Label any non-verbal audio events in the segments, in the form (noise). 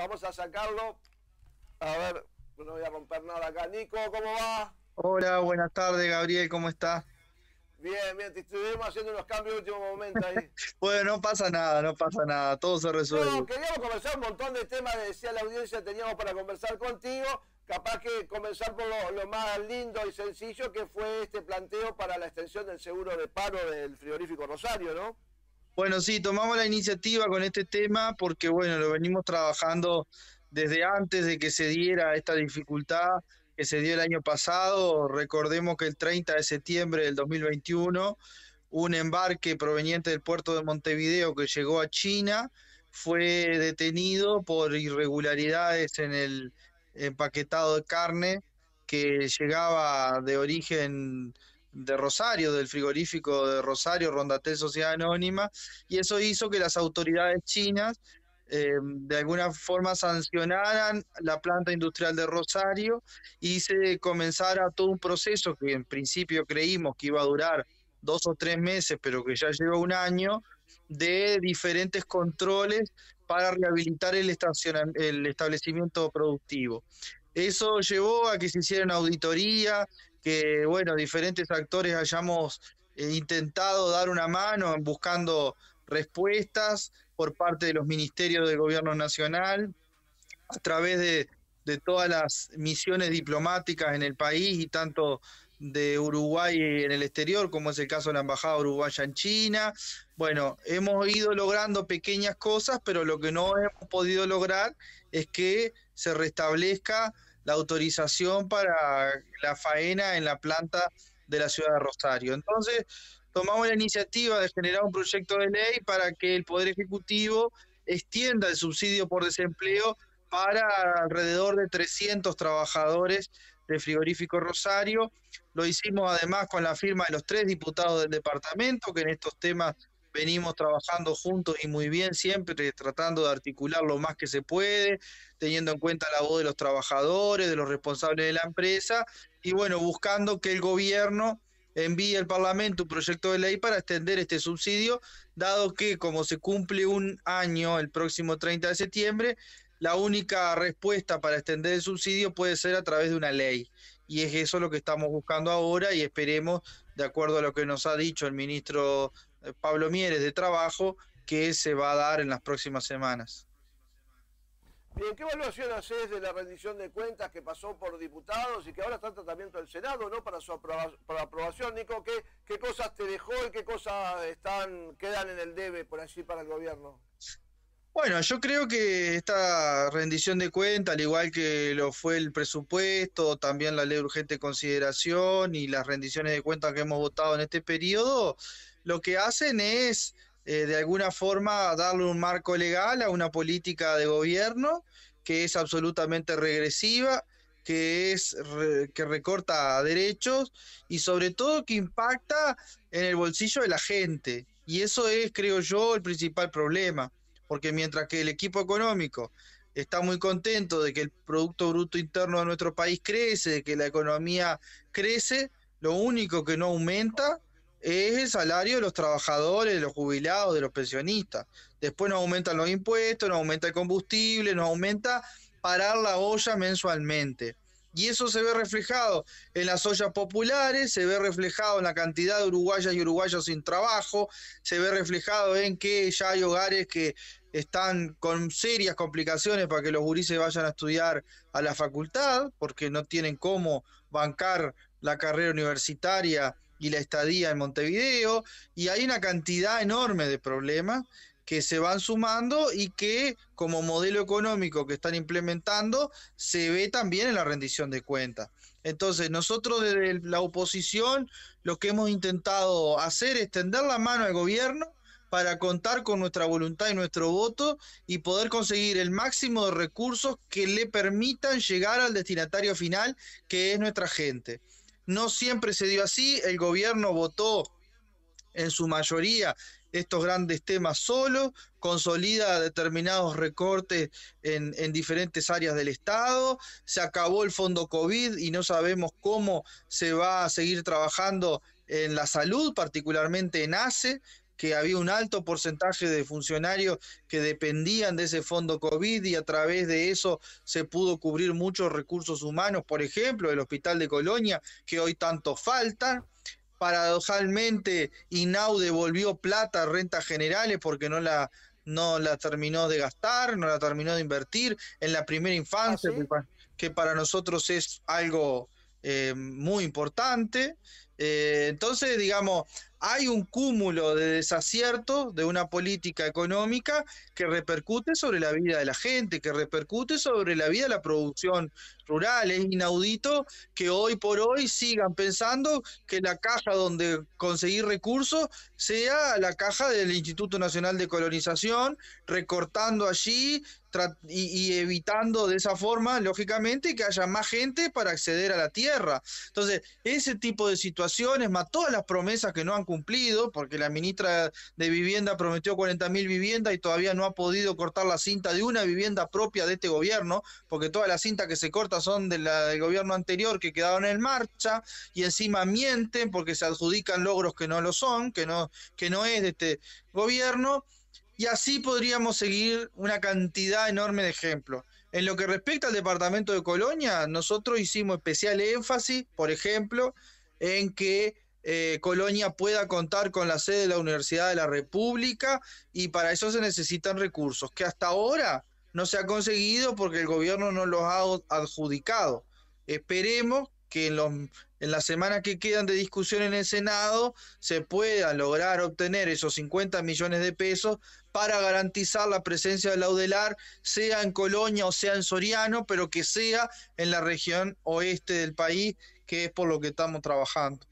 Vamos a sacarlo. A ver, no voy a romper nada acá. Nico, ¿cómo va? Hola, buenas tardes, Gabriel, ¿cómo está? Bien, bien, te estuvimos haciendo unos cambios de último momento ahí. (laughs) bueno, no pasa nada, no pasa nada, todo se resuelve. Bueno, queríamos conversar un montón de temas, decía la audiencia, teníamos para conversar contigo. Capaz que comenzar por lo, lo, más lindo y sencillo que fue este planteo para la extensión del seguro de paro del frigorífico Rosario, ¿no? Bueno, sí, tomamos la iniciativa con este tema porque, bueno, lo venimos trabajando desde antes de que se diera esta dificultad que se dio el año pasado. Recordemos que el 30 de septiembre del 2021, un embarque proveniente del puerto de Montevideo que llegó a China fue detenido por irregularidades en el empaquetado de carne que llegaba de origen de Rosario, del frigorífico de Rosario, Rondatel Sociedad Anónima, y eso hizo que las autoridades chinas em, de alguna forma sancionaran la planta industrial de Rosario y se comenzara todo un proceso que en principio creímos que iba a durar dos o tres meses, pero que ya lleva un año, de diferentes controles para rehabilitar el, el establecimiento productivo. Eso llevó a que se hiciera una auditoría, que, bueno, diferentes actores hayamos eh, intentado dar una mano buscando respuestas por parte de los ministerios del gobierno nacional, a través de, de todas las misiones diplomáticas en el país y tanto de Uruguay en el exterior, como es el caso de la Embajada Uruguaya en China. Bueno, hemos ido logrando pequeñas cosas, pero lo que no hemos podido lograr es que se restablezca la autorización para la faena en la planta de la ciudad de Rosario. Entonces, tomamos la iniciativa de generar un proyecto de ley para que el Poder Ejecutivo extienda el subsidio por desempleo para alrededor de 300 trabajadores de Frigorífico Rosario. Lo hicimos además con la firma de los tres diputados del departamento, que en estos temas venimos trabajando juntos y muy bien siempre, tratando de articular lo más que se puede, teniendo en cuenta la voz de los trabajadores, de los responsables de la empresa, y bueno, buscando que el gobierno envíe al Parlamento un proyecto de ley para extender este subsidio, dado que como se cumple un año el próximo 30 de septiembre, la única respuesta para extender el subsidio puede ser a través de una ley. Y es eso lo que estamos buscando ahora y esperemos, de acuerdo a lo que nos ha dicho el ministro eh, Pablo Mieres de trabajo que se va a dar en las próximas semanas. Bien, ¿qué evaluación haces de la rendición de cuentas que pasó por diputados y que ahora está en tratamiento del Senado, ¿no? Para su para aprobación, Nico, ¿qué, ¿qué cosas te dejó y qué cosas están, quedan en el debe por allí para el gobierno? Bueno, yo creo que esta rendición de cuentas, al igual que lo fue el presupuesto, también la ley de urgente consideración y las rendiciones de cuentas que hemos votado en este periodo, lo que hacen es eh, de alguna forma darle un marco legal a una política de gobierno que es absolutamente regresiva, que es que recorta derechos y sobre todo que impacta en el bolsillo de la gente. Y eso es, creo yo, el principal problema, porque mientras que el equipo económico está muy contento de que el Producto Bruto Interno de nuestro país crece, de que la economía crece, lo único que no aumenta es el salario de los trabajadores, de los jubilados, de los pensionistas. Después nos aumentan los impuestos, nos aumenta el combustible, nos aumenta parar la olla mensualmente. Y eso se ve reflejado en las ollas populares, se ve reflejado en la cantidad de uruguayas y uruguayos sin trabajo, se ve reflejado en que ya hay hogares que están con serias complicaciones para que los gurises vayan a estudiar a la facultad, porque no tienen cómo bancar la carrera universitaria y la estadía en Montevideo, y hay una cantidad enorme de problemas que se van sumando y que como modelo económico que están implementando se ve también en la rendición de cuentas. Entonces nosotros desde la oposición lo que hemos intentado hacer es tender la mano al gobierno para contar con nuestra voluntad y nuestro voto y poder conseguir el máximo de recursos que le permitan llegar al destinatario final, que es nuestra gente. No siempre se dio así, el gobierno votó en su mayoría estos grandes temas solo, consolida determinados recortes en, diferentes áreas del Estado, se acabó el fondo COVID y no sabemos cómo se va a seguir trabajando en la salud, particularmente en ACE, que había un alto porcentaje de funcionarios que dependían de ese fondo COVID y a través de eso se pudo cubrir muchos recursos humanos, por ejemplo, el Hospital de Colonia, que hoy tanto falta. Paradoxalmente, INAU devolvió plata a rentas generales porque no la, no la terminó de gastar, no la terminó de invertir en la primera infancia, ¿Ah, que para nosotros es algo eh, muy importante. Eh, entonces, digamos, hay un cúmulo de desaciertos de una política económica que repercute sobre la vida de la gente, que repercute sobre la vida de la producción rural. Es inaudito que hoy por hoy sigan pensando que la caja donde conseguir recursos sea la caja del Instituto Nacional de Colonización, recortando allí y, y, evitando de esa forma, lógicamente, que haya más gente para acceder a la tierra. Entonces, ese tipo de situaciones, más todas las promesas que no han cumplido, porque la ministra de Vivienda prometió 40.000 viviendas y todavía no ha podido cortar la cinta de una vivienda propia de este gobierno, porque todas las cintas que se cortan son de la, del gobierno anterior que quedaron en marcha y encima mienten porque se adjudican logros que no lo son, que no, que no es de este gobierno. Y así podríamos seguir una cantidad enorme de ejemplos. En lo que respecta al departamento de Colonia, nosotros hicimos especial énfasis, por ejemplo, en que eh, Colonia pueda contar con la sede de la Universidad de la República y para eso se necesitan recursos que hasta ahora no se ha conseguido porque el gobierno no los ha adjudicado. Esperemos que en, los, en las semanas que quedan de discusión en el Senado se pueda lograr obtener esos 50 millones de pesos para garantizar la presencia de la UDELAR sea en Colonia o sea en Soriano, pero que sea en la región oeste del país, que es por lo que estamos trabajando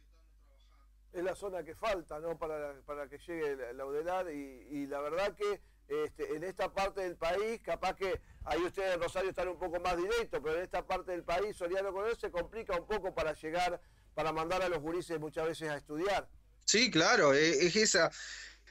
es la zona que falta ¿no? para, que llegue la y, y la verdad que este, en esta parte del país, capaz que ahí ustedes en Rosario están un poco más directos, pero en esta parte del país, Soriano con él, se complica un poco para llegar, para mandar a los gurises muchas veces a estudiar. Sí, claro, e, es esa,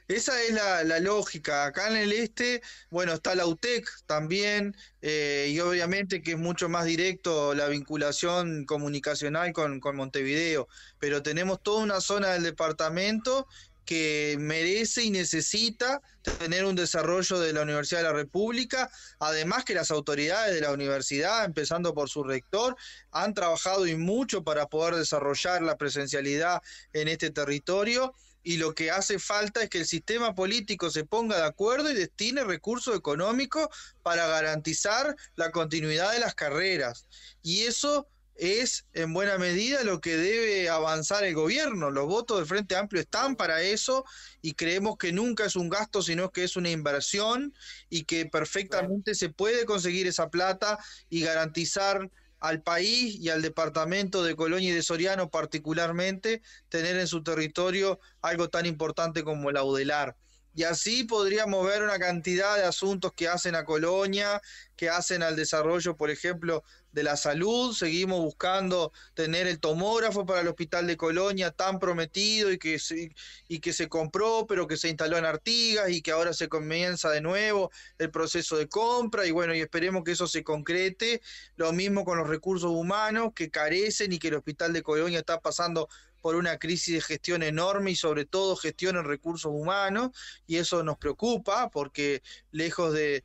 esa es la, lógica. Acá en el este, bueno, está la UTEC también, eh, y obviamente que es mucho más directo la vinculación comunicacional con, con Montevideo, pero tenemos toda una zona del departamento que merece y necesita tener un desarrollo de la Universidad de la República, además que las autoridades de la universidad, empezando por su rector, han trabajado y mucho para poder desarrollar la presencialidad en este territorio y lo que hace falta es que el sistema político se ponga de acuerdo y destine recursos económicos para garantizar la continuidad de las carreras. Y eso es en buena medida lo que debe avanzar el gobierno. Los votos del Frente Amplio están para eso y creemos que nunca es un gasto, sino que es una inversión y que perfectamente se puede conseguir esa plata y garantizar al país y al departamento de Colonia y de Soriano particularmente tener en su territorio algo tan importante como el Audelar. Y así podríamos ver una cantidad de asuntos que hacen a Colonia, que hacen al desarrollo, por ejemplo, de la salud. Seguimos buscando tener el tomógrafo para el hospital de Colonia tan prometido y que se, y que se compró, pero que se instaló en Artigas y que ahora se comienza de nuevo el proceso de compra. Y bueno, y esperemos que eso se concrete. Lo mismo con los recursos humanos que carecen y que el hospital de Colonia está pasando por una crisis de gestión enorme y sobre todo gestión en recursos humanos y eso nos preocupa porque lejos de,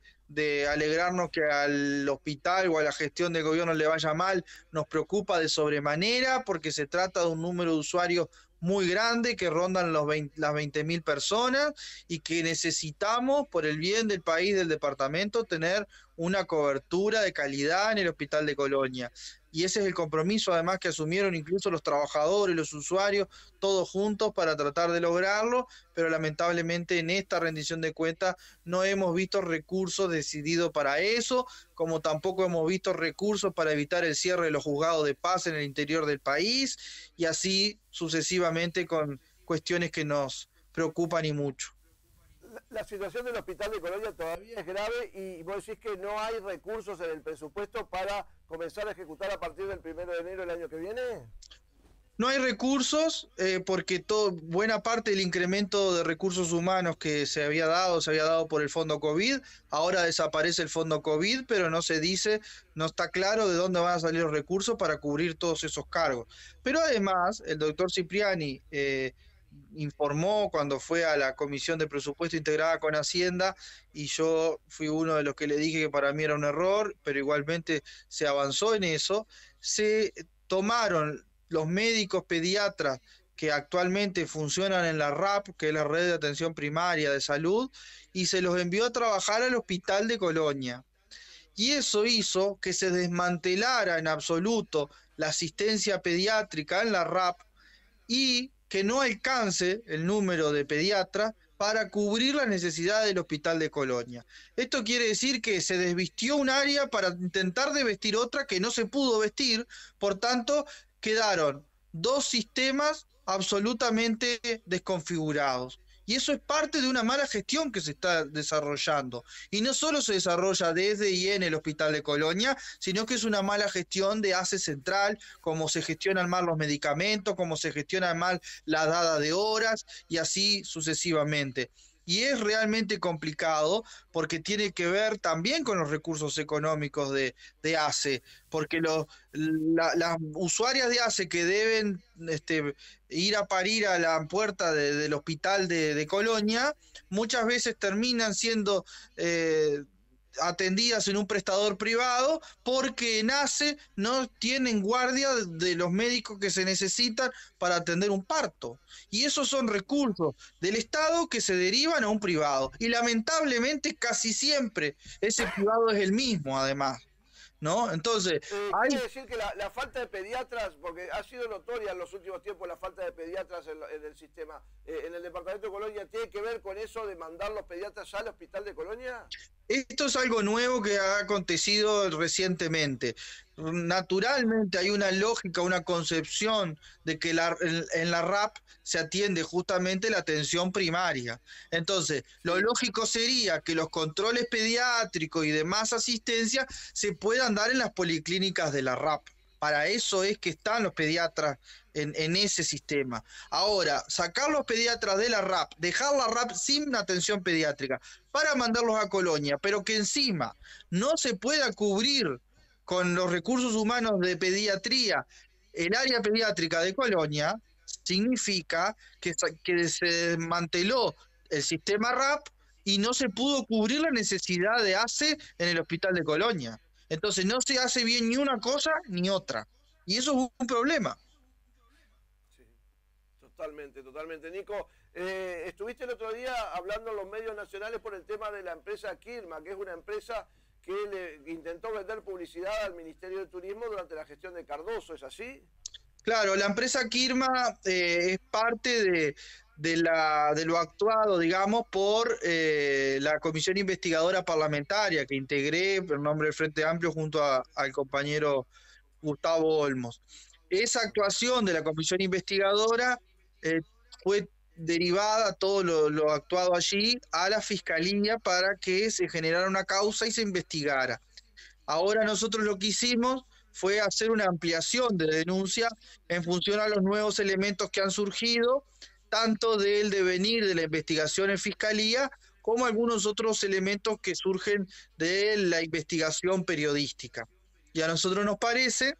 alegrarnos que al hospital o a la gestión del gobierno le vaya mal, nos preocupa de sobremanera porque se trata de un número de usuarios muy grande que rondan los 20, las 20.000 personas y que necesitamos, por el bien del país, del departamento, tener una cobertura de calidad en el hospital de Colonia y ese es el compromiso además que asumieron incluso los trabajadores, los usuarios, todos juntos para tratar de lograrlo, pero lamentablemente en esta rendición de cuentas no hemos visto recursos decididos para eso, como tampoco hemos visto recursos para evitar el cierre de los juzgados de paz en el interior del país y así sucesivamente con cuestiones que nos preocupan y mucho la, situación del hospital de Colonia todavía es grave y vos decís que no hay recursos en el presupuesto para comenzar a ejecutar a partir del 1 de enero del año que viene. No hay recursos eh, porque buena parte del incremento de recursos humanos que se había dado, se había dado por el fondo COVID, ahora desaparece el fondo COVID, pero no se dice, no está claro de dónde van a salir los recursos para cubrir todos esos cargos. Pero además, el doctor Cipriani... Eh, informó cuando fue a la comisión de presupuesto integrada con Hacienda y yo fui uno de los que le dije que para mí era un error, pero igualmente se avanzó en eso. Se tomaron los médicos pediatras que actualmente funcionan en la RAP, que es la red de atención primaria de salud, y se los envió a trabajar al hospital de Colonia. Y eso hizo que se desmantelara en absoluto la asistencia pediátrica en la RAP y que no alcance el número de pediatras para cubrir la necesidad del hospital de Colonia. Esto quiere decir que se desvistió un área para intentar de vestir otra que no se pudo vestir, por tanto quedaron dos sistemas absolutamente desconfigurados. Y eso es parte de una mala gestión que se está desarrollando. Y no solo se desarrolla desde y en el Hospital de Colonia, sino que es una mala gestión de ACE Central, como se gestionan mal los medicamentos, como se gestiona mal la dada de horas y así sucesivamente y es realmente complicado porque tiene que ver también con los recursos económicos de, de ACE, porque los, las usuarias de ACE que deben este, ir a parir a la puerta del hospital de, Colonia, muchas veces terminan siendo eh, atendidas en un prestador privado porque nace no tienen guardia de los médicos que se necesitan para atender un parto. Y esos son recursos del Estado que se derivan a un privado. Y lamentablemente casi siempre ese privado es el mismo, además. ¿no? Entonces. Eh, hay... Quiere decir que la, falta de pediatras, porque ha sido notoria en los últimos tiempos la falta de pediatras en, el sistema, eh, en el departamento de Colonia, ¿tiene que ver con eso de mandar los pediatras al hospital de Colonia? Esto es algo nuevo que ha acontecido recientemente naturalmente hay una lógica, una concepción de que en, la RAP se atiende justamente la atención primaria. Entonces, lo lógico sería que los controles pediátricos y demás asistencia se puedan dar en las policlínicas de la RAP. Para eso es que están los pediatras en, ese sistema. Ahora, sacar los pediatras de la RAP, dejar la RAP sin atención pediátrica para mandarlos a Colonia, pero que encima no se pueda cubrir con los recursos humanos de pediatría. El área pediátrica de Colonia significa que, se desmanteló el sistema RAP y no se pudo cubrir la necesidad de ACE en el hospital de Colonia. Entonces no se hace bien ni una cosa ni otra. Y eso es un problema. Sí, totalmente, totalmente. Nico, eh, estuviste el otro día hablando en los medios nacionales por el tema de la empresa Kirma, que es una empresa que intentó vender publicidad al Ministerio de Turismo durante la gestión de Cardoso, ¿es así? Claro, la empresa Kirma eh, es parte de, la, de, lo actuado, digamos, por eh, la Comisión Investigadora Parlamentaria que integré por nombre del Frente Amplio junto al compañero Gustavo Olmos. Esa actuación de la Comisión Investigadora eh, fue derivada todo lo, actuado allí a la fiscalía para que se generara una causa y se investigara. Ahora nosotros lo que hicimos fue hacer una ampliación de denuncia en función a los nuevos elementos que han surgido, tanto del devenir de la investigación en fiscalía como algunos otros elementos que surgen de la investigación periodística. Y a nosotros nos parece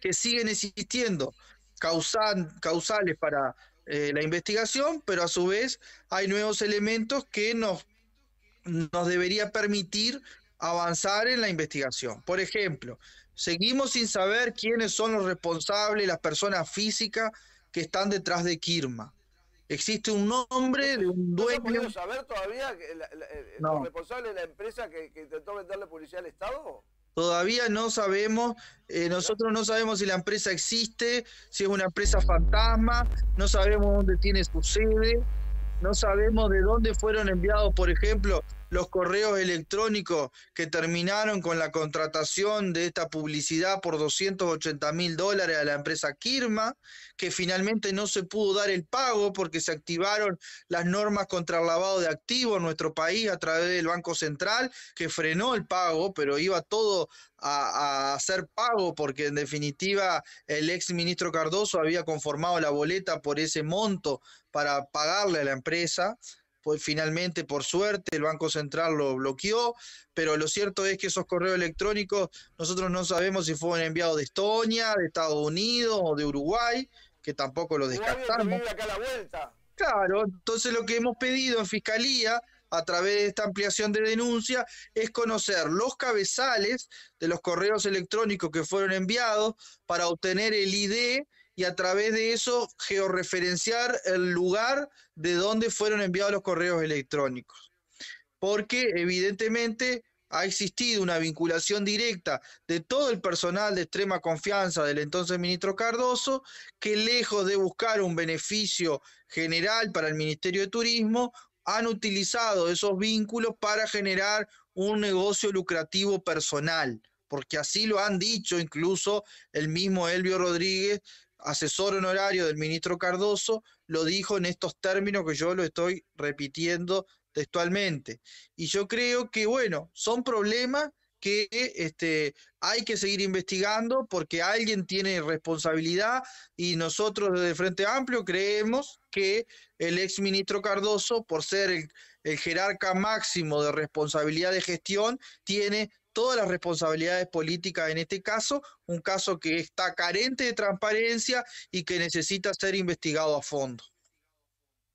que siguen existiendo causales para eh, la investigación, pero a su vez hay nuevos elementos que nos, nos debería permitir avanzar en la investigación. Por ejemplo, seguimos sin saber quiénes son los responsables, las personas físicas que están detrás de Kirma. Existe un nombre de un dueño. ¿No saber todavía que el, eh, responsable de la empresa que, que intentó venderle publicidad al Estado? Todavía no sabemos, eh, nosotros no sabemos si la empresa existe, si es una empresa fantasma, no sabemos dónde tiene su sede, no sabemos de dónde fueron enviados, por ejemplo, los correos electrónicos que terminaron con la contratación de esta publicidad por 280 mil dólares a la empresa Kirma, que finalmente no se pudo dar el pago porque se activaron las normas contra el lavado de activos en nuestro país a través del Banco Central, que frenó el pago, pero iba todo a, a, hacer pago, porque en definitiva el ex ministro Cardoso había conformado la boleta por ese monto para pagarle a la empresa pues finalmente, por suerte, el Banco Central lo bloqueó, pero lo cierto es que esos correos electrónicos, nosotros no sabemos si fueron enviados de Estonia, de Estados Unidos o de Uruguay, que tampoco los descartamos. Claro, entonces lo que hemos pedido en Fiscalía a través de esta ampliación de denuncia es conocer los cabezales de los correos electrónicos que fueron enviados para obtener el ID y a través de eso georreferenciar el lugar de donde fueron enviados los correos electrónicos. Porque evidentemente ha existido una vinculación directa de todo el personal de extrema confianza del entonces ministro Cardoso, que lejos de buscar un beneficio general para el Ministerio de Turismo, han utilizado esos vínculos para generar un negocio lucrativo personal, porque así lo han dicho incluso el mismo Elvio Rodríguez asesor honorario del ministro Cardoso, lo dijo en estos términos que yo lo estoy repitiendo textualmente. Y yo creo que, bueno, son problemas que este, hay que seguir investigando porque alguien tiene responsabilidad y nosotros desde Frente Amplio creemos que el ex ministro Cardoso, por ser el, el jerarca máximo de responsabilidad de gestión, tiene todas las responsabilidades políticas en este caso, un caso que está carente de transparencia y que necesita ser investigado a fondo.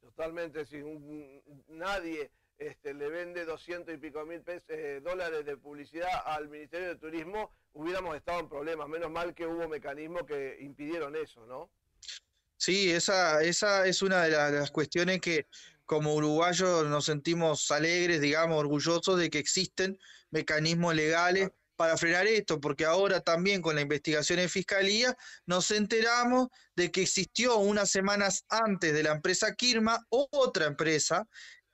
Totalmente, si nadie este, le vende 200 y pico mil pesos, eh, dólares de publicidad al Ministerio de Turismo, hubiéramos estado en problemas. Menos mal que hubo mecanismos que impidieron eso, ¿no? Sí, esa, esa es una de las cuestiones que como uruguayos nos sentimos alegres, digamos, orgullosos de que existen mecanismos legales para frenar esto, porque ahora también con la investigación en fiscalía nos enteramos de que existió unas semanas antes de la empresa Kirma otra empresa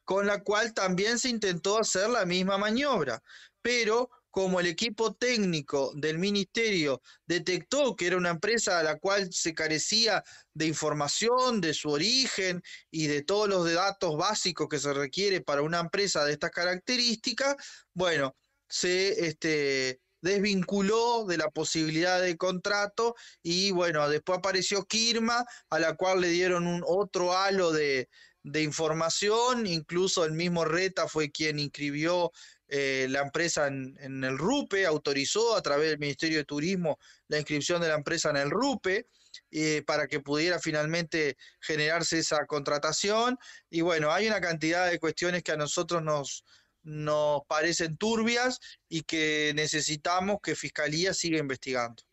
con la cual también se intentó hacer la misma maniobra, pero como el equipo técnico del ministerio detectó que era una empresa a la cual se carecía de información, de su origen y de todos los datos básicos que se requiere para una empresa de estas características, bueno, se este, desvinculó de la posibilidad de contrato y bueno, después apareció Kirma, a la cual le dieron un otro halo de, información, incluso el mismo Reta fue quien inscribió eh, la empresa en, el RUPE, autorizó a través del Ministerio de Turismo la inscripción de la empresa en el RUPE eh, para que pudiera finalmente generarse esa contratación. Y bueno, hay una cantidad de cuestiones que a nosotros nos, nos parecen turbias y que necesitamos que Fiscalía siga investigando.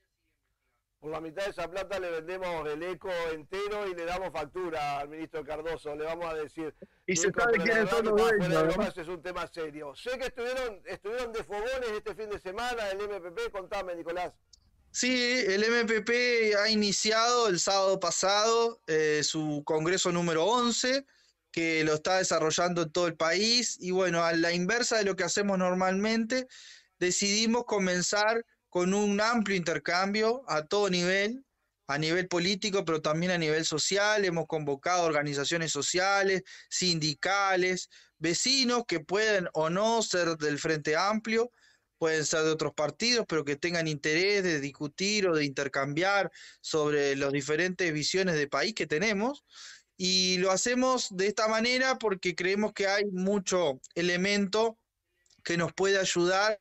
Por la mitad de esa plata le vendemos el eco entero y le damos factura al ministro Cardoso, le vamos a decir. Y se sabe quiénes son los dueños. Es un tema serio. Sé que estuvieron, estuvieron de fogones este fin de semana el MPP, contame Nicolás. Sí, el MPP ha iniciado el sábado pasado eh, su congreso número 11 que lo está desarrollando en todo el país. Y bueno, a la inversa de lo que hacemos normalmente, decidimos comenzar con un amplio intercambio a todo nivel, a nivel político, pero también a nivel social. Hemos convocado organizaciones sociales, sindicales, vecinos que pueden o no ser del Frente Amplio, pueden ser de otros partidos, pero que tengan interés de discutir o de intercambiar sobre las diferentes visiones de país que tenemos. Y lo hacemos de esta manera porque creemos que hay mucho elemento que nos puede ayudar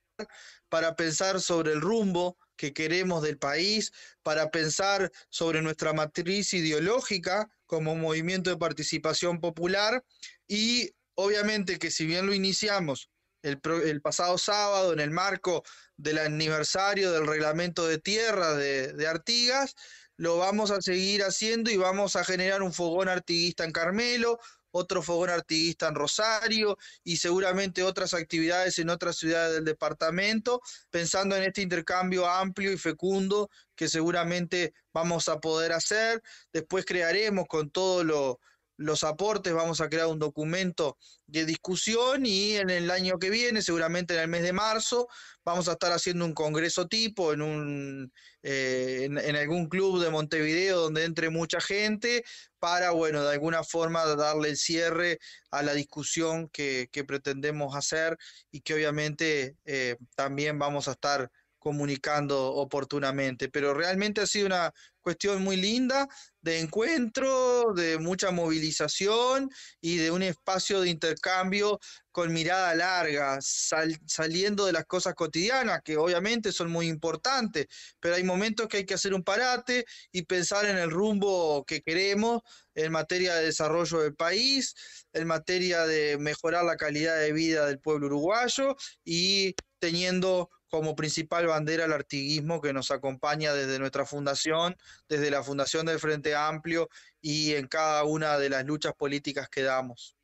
para pensar sobre el rumbo que queremos del país, para pensar sobre nuestra matriz ideológica como movimiento de participación popular y obviamente que si bien lo iniciamos el, pasado sábado en el marco del aniversario del reglamento de tierra de Artigas, lo vamos a seguir haciendo y vamos a generar un fogón artiguista en Carmelo, otro fogón artiguista en Rosario y seguramente otras actividades en otras ciudades del departamento, pensando en este intercambio amplio y fecundo que seguramente vamos a poder hacer. Después crearemos con todo lo, los aportes, vamos a crear un documento de discusión y en el año que viene, seguramente en el mes de marzo, vamos a estar haciendo un congreso tipo en, un, eh, en, algún club de Montevideo donde entre mucha gente para, bueno, de alguna forma darle el cierre a la discusión que, pretendemos hacer y que obviamente eh, también vamos a estar comunicando oportunamente. Pero realmente ha sido una cuestión muy linda de encuentro, de mucha movilización y de un espacio de intercambio con mirada larga, saliendo de las cosas cotidianas, que obviamente son muy importantes, pero hay momentos que hay que hacer un parate y pensar en el rumbo que queremos en materia de desarrollo del país, en materia de mejorar la calidad de vida del pueblo uruguayo y teniendo como principal bandera el artiguismo que nos acompaña desde nuestra fundación, desde la fundación del Frente Amplio y en cada una de las luchas políticas que damos.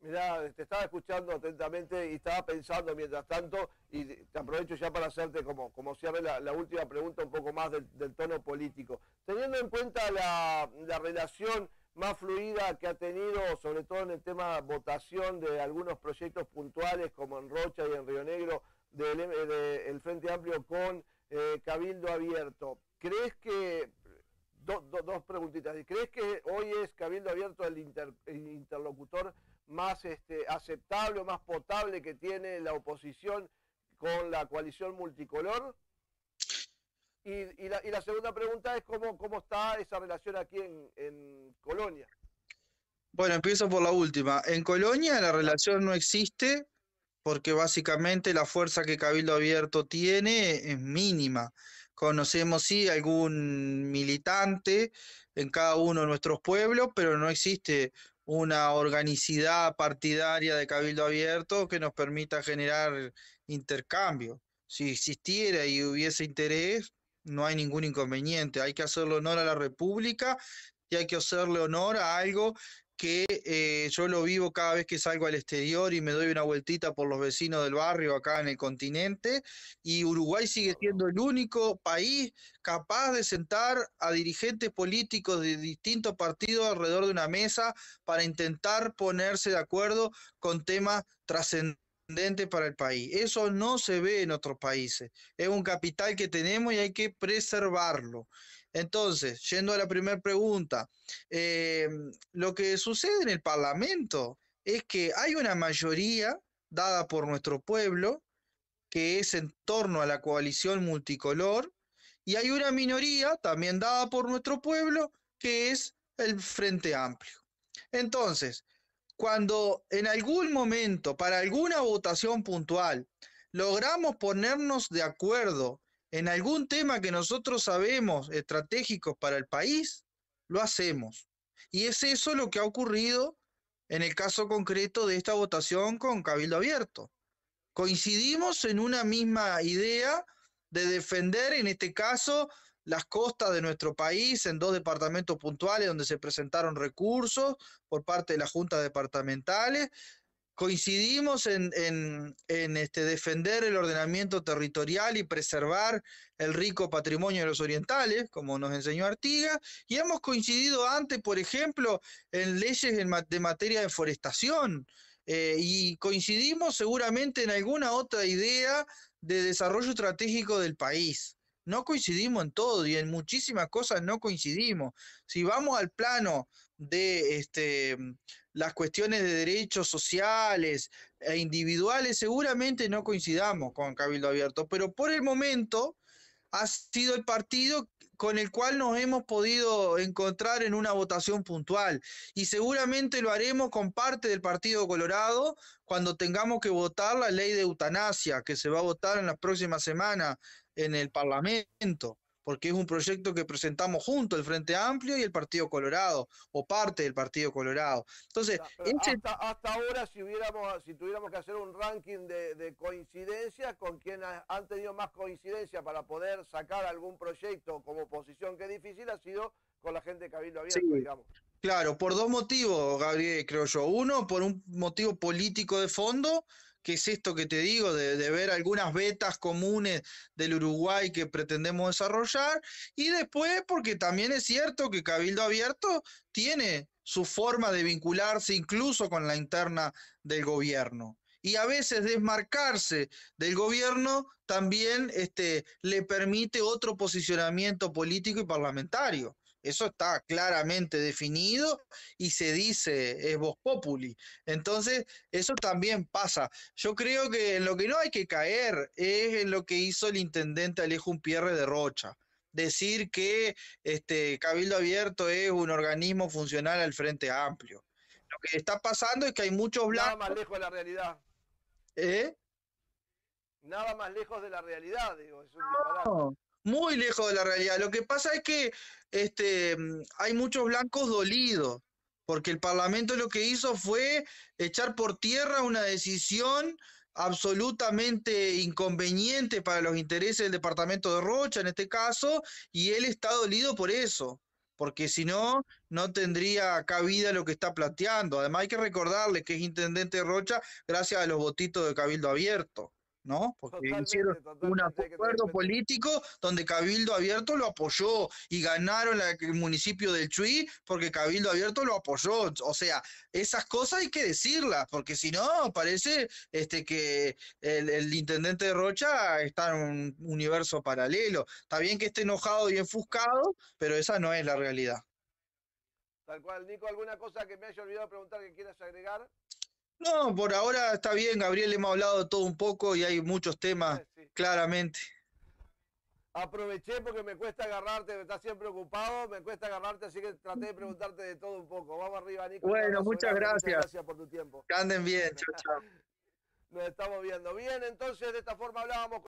Mira, te estaba escuchando atentamente y estaba pensando mientras tanto, y te aprovecho ya para hacerte como, como cierre la, la última pregunta un poco más del, del, tono político. Teniendo en cuenta la, la relación más fluida que ha tenido, sobre todo en el tema votación de algunos proyectos puntuales como en Rocha y en Río Negro, del eh, Frente Amplio con eh, Cabildo Abierto. ¿Crees que, dos preguntitas, ¿crees que hoy es Cabildo Abierto el, interlocutor más este, aceptable o más potable que tiene la oposición con la coalición multicolor? Y, la, segunda pregunta es cómo, está esa relación aquí en, en Colonia. Bueno, empiezo por la última. En Colonia la relación no existe porque básicamente la fuerza que Cabildo Abierto tiene es mínima. Conocemos sí algún militante en cada uno de nuestros pueblos, pero no existe una organicidad partidaria de Cabildo Abierto que nos permita generar intercambio. Si existiera y hubiese interés, no hay ningún inconveniente. Hay que hacerle honor a la República y hay que hacerle honor a algo que eh, yo lo vivo cada vez que salgo al exterior y me doy una vueltita por los vecinos del barrio acá en el continente, y Uruguay sigue siendo el único país capaz de sentar a dirigentes políticos de distintos partidos alrededor de una mesa para intentar ponerse de acuerdo con temas trascendentes para el país. Eso no se ve en otros países. Es un capital que tenemos y hay que preservarlo. Entonces, yendo a la primera pregunta, eh, lo que sucede en el Parlamento es que hay una mayoría dada por nuestro pueblo, que es en torno a la coalición multicolor, y hay una minoría también dada por nuestro pueblo, que es el Frente Amplio. Entonces, cuando en algún momento, para alguna votación puntual, logramos ponernos de acuerdo en algún tema que nosotros sabemos estratégico para el país, lo hacemos. Y es eso lo que ha ocurrido en el caso concreto de esta votación con Cabildo Abierto. Coincidimos en una misma idea de defender, en este caso, las costas de nuestro país en dos departamentos puntuales donde se presentaron recursos por parte de las juntas departamentales, coincidimos en, este, defender el ordenamiento territorial y preservar el rico patrimonio de los orientales, como nos enseñó Artigas, y hemos coincidido antes, por ejemplo, en leyes de materia de forestación, eh, y coincidimos seguramente en alguna otra idea de desarrollo estratégico del país. No coincidimos en todo y en muchísimas cosas no coincidimos. Si vamos al plano de este, mm, las cuestiones de derechos sociales e individuales, seguramente no coincidamos con Cabildo Abierto, pero por el momento ha sido el partido con el cual nos hemos podido encontrar en una votación puntual. Y seguramente lo haremos con parte del Partido Colorado cuando tengamos que votar la ley de eutanasia, que se va a votar en la próxima semana en el Parlamento porque es un proyecto que presentamos junto el Frente Amplio y el Partido Colorado, o parte del Partido Colorado. Entonces, ah, este hasta, ahora, si, hubiéramos, si tuviéramos que hacer un ranking de, coincidencia, coincidencias con quienes han tenido más coincidencia para poder sacar algún proyecto como oposición, que difícil, ha sido con la gente de Cabildo Abierto, digamos. Claro, por dos motivos, Gabriel, creo yo. Uno, por un motivo político de fondo que es esto que te digo, de, ver algunas vetas comunes del Uruguay que pretendemos desarrollar, y después porque también es cierto que Cabildo Abierto tiene su forma de vincularse incluso con la interna del gobierno. Y a veces desmarcarse del gobierno también este, le permite otro posicionamiento político y parlamentario. Eso está claramente definido y se dice, es vos populi. Entonces, eso también pasa. Yo creo que en lo que no hay que caer es en lo que hizo el intendente Alejo Pierre de Rocha decir que este Cabildo Abierto es un organismo funcional al Frente Amplio. Lo que está pasando es que hay muchos blancos. Nada más lejos de la realidad. ¿Eh? Nada más lejos de la realidad, digo. Es un muy lejos de la realidad. Lo que pasa es que este, hay muchos blancos dolidos, porque el Parlamento lo que hizo fue echar por tierra una decisión absolutamente inconveniente para los intereses del departamento de Rocha en este caso, y él está dolido por eso, porque si no, no tendría cabida lo que está planteando. Además hay que recordarle que es intendente de Rocha gracias a los votitos de Cabildo Abierto. ¿no? Porque hicieron un acuerdo político donde Cabildo Abierto lo apoyó y ganaron el municipio del Chuy porque Cabildo Abierto lo apoyó. O sea, esas cosas hay que decirlas, porque si no, parece este, que el, intendente de Rocha está en un universo paralelo. Está bien que esté enojado y enfuscado, pero esa no es la realidad. Tal cual, Nico, ¿alguna cosa que me haya olvidado preguntar que quieras agregar? No, por ahora está bien, Gabriel, hemos hablado de todo un poco y hay muchos temas, claramente. Aproveché porque me cuesta agarrarte, estás siempre ocupado, me cuesta agarrarte, así que traté de preguntarte de todo un poco. Vamos arriba, Nico. Bueno, muchas gracias. gracias por tu tiempo. Que anden bien, chao, chao. (laughs) Nos estamos viendo. Bien, entonces de esta forma hablábamos. Con